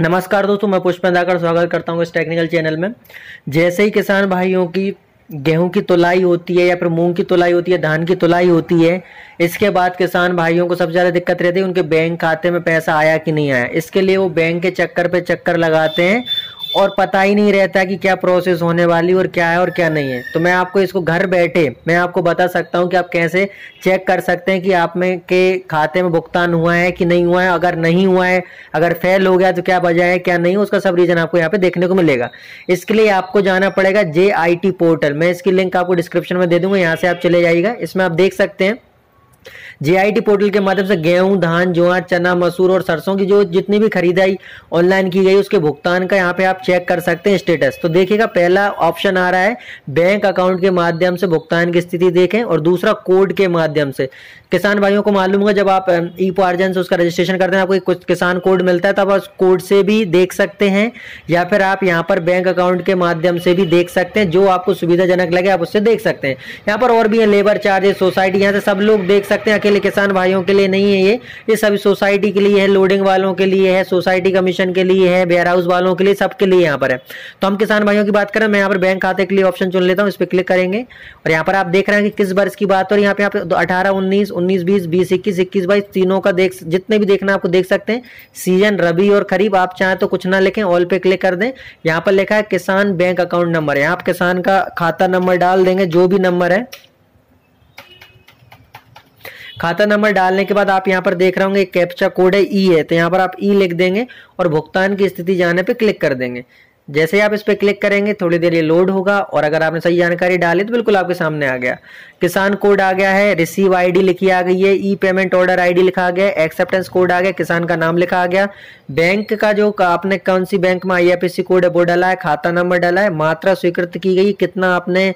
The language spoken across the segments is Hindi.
नमस्कार दोस्तों मैं दाकर स्वागत करता हूँ इस टेक्निकल चैनल में जैसे ही किसान भाइयों की गेहूं की तुलाई होती है या फिर मूंग की तुलाई होती है धान की तुलाई होती है इसके बाद किसान भाइयों को सबसे ज़्यादा दिक्कत रहती है उनके बैंक खाते में पैसा आया कि नहीं आया इसके लिए वो बैंक के चक्कर पे चक्कर लगाते हैं और पता ही नहीं रहता कि क्या प्रोसेस होने वाली और क्या है और क्या नहीं है तो मैं आपको इसको घर बैठे मैं आपको बता सकता हूँ कि आप कैसे चेक कर सकते हैं कि आप में के खाते में भुगतान हुआ है कि नहीं हुआ है अगर नहीं हुआ है अगर फेल हो गया तो क्या वजह है क्या नहीं उसका सब रीज़न आपको यहाँ पे देखने को मिलेगा इसके लिए आपको जाना पड़ेगा जे पोर्टल मैं इसकी लिंक आपको डिस्क्रिप्शन में दे दूंगा यहाँ से आप चले जाइएगा इसमें आप देख सकते हैं जेआईटी पोर्टल के माध्यम से गेहूं धान ज्वार चना मसूर और सरसों की जो जितनी भी खरीदाई ऑनलाइन की गई उसके भुगतान का यहाँ पे आप चेक कर सकते हैं स्टेटस तो देखिएगा पहला ऑप्शन आ रहा है बैंक अकाउंट के माध्यम से भुगतान की स्थिति देखें और दूसरा कोड के माध्यम से किसान भाइयों को मालूम होगा जब आप ई पार्जन से उसका रजिस्ट्रेशन करते हैं आपको कुछ किसान कोड मिलता है तो आप उस कोड से भी देख सकते हैं या फिर आप यहाँ पर बैंक अकाउंट के माध्यम से भी देख सकते हैं जो आपको सुविधाजनक लगे आप उससे देख सकते हैं यहाँ पर और भी है लेबर चार्जेस सोसाइटी यहाँ से सब लोग देख सकते हैं अकेले किसान भाइयों के लिए नहीं है ये ये सभी सोसाइटी के लिए है लोडिंग वालों के लिए है सोसाइटी कमीशन के लिए है वेयर हाउस वालों के लिए सबके लिए यहाँ पर है तो हम किसान भाइयों की बात करें मैं यहाँ पर बैंक खाते के लिए ऑप्शन चुन लेता हूँ इस पर क्लिक करेंगे और यहाँ पर आप देख रहे हैं कि किस वर्ष की बात और यहाँ पे आप अठारह उन्नीस उन्नीस बीस बीस इक्कीस इक्कीस बाईस तीनों का देख जितने भी देखना आपको देख सकते हैं सीजन रबी और खरीफ आप चाहें तो कुछ ना लिखें ऑल पे क्लिक कर दें यहाँ पर लिखा है किसान बैंक अकाउंट नंबर यहाँ आप किसान का खाता नंबर डाल देंगे जो भी नंबर है खाता नंबर डालने के बाद आप यहाँ पर देख रहे होंगे कैप्चा कोड है ई e है तो यहाँ पर आप ई e लिख देंगे और भुगतान की स्थिति जाने पर क्लिक कर देंगे जैसे ही आप इस पर क्लिक करेंगे थोड़ी देर ये लोड होगा और अगर आपने सही जानकारी डाली तो बिल्कुल आपके सामने आ गया किसान कोड आ गया है रिसीव आईडी लिखी आ गई है ई पेमेंट ऑर्डर आईडी लिखा गया एक्सेप्टेंस कोड आ गया किसान का नाम लिखा आ गया बैंक का जो आपने कौन सी बैंक में आई कोड है वो डाला है खाता नंबर डाला है मात्रा स्वीकृत की गई कितना आपने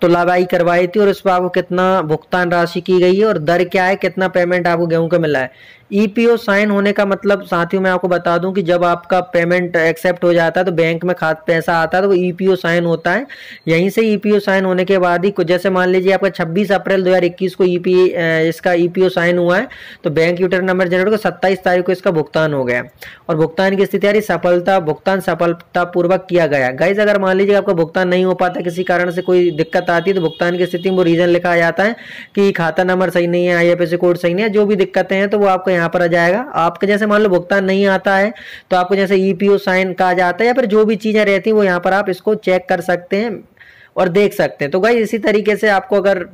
तुलाबाई करवाई थी और उस पर आपको कितना भुगतान राशि की गई है और दर क्या है कितना पेमेंट आपको गेहूं का मिला है ईपीओ e साइन होने का मतलब साथियों मैं आपको बता दूं कि जब आपका पेमेंट एक्सेप्ट हो जाता है तो बैंक में खात पैसा आता है तो वो ईपीओ e साइन होता है यहीं से ईपीओ e साइन होने के बाद ही जैसे मान लीजिए आपका 26 अप्रैल 2021 को ईपी e इसका ईपीओ साइन हुआ है तो बैंक यूटर नंबर जनरेट को 27 तारीख को इसका भुगतान हो गया और भुगतान की स्थिति यानी सफलता भुगतान सफलतापूर्वक किया गया गाइज अगर मान लीजिए आपका भुगतान नहीं हो पाता किसी कारण से कोई दिक्कत आती है तो भुगतान की स्थिति में वो रीजन लिखा जाता है कि खाता नंबर सही नहीं है आई कोड सही नहीं है जो भी दिक्कतें हैं तो वो आपको यहाँ पर आ जाएगा आपके जैसे मान लो भुगतान नहीं आता है तो आपको जैसे ईपीओ साइन कहा जाता है या फिर जो भी चीज़ें रहती हैं वो यहाँ पर आप इसको चेक कर सकते हैं और देख सकते हैं तो भाई इसी तरीके से आपको अगर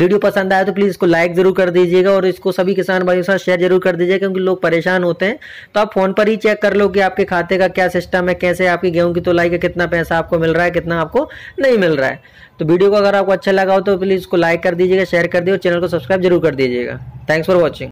वीडियो पसंद आया तो प्लीज़ इसको लाइक ज़रूर कर दीजिएगा और इसको सभी किसान भाइयों के साथ शेयर जरूर कर दीजिएगा क्योंकि लोग परेशान होते हैं तो आप फ़ोन पर ही चेक कर लो कि आपके खाते का क्या सिस्टम है कैसे आपकी गेहूं की तोलाई का कितना पैसा आपको मिल रहा है कितना आपको नहीं मिल रहा है तो वीडियो को अगर आपको अच्छा लगा हो तो प्लीज़ इसको लाइक कर दीजिएगा शेयर कर दीजिए और चैनल को सब्सक्राइब जरूर कर दीजिएगा थैंक्स फॉर वॉचिंग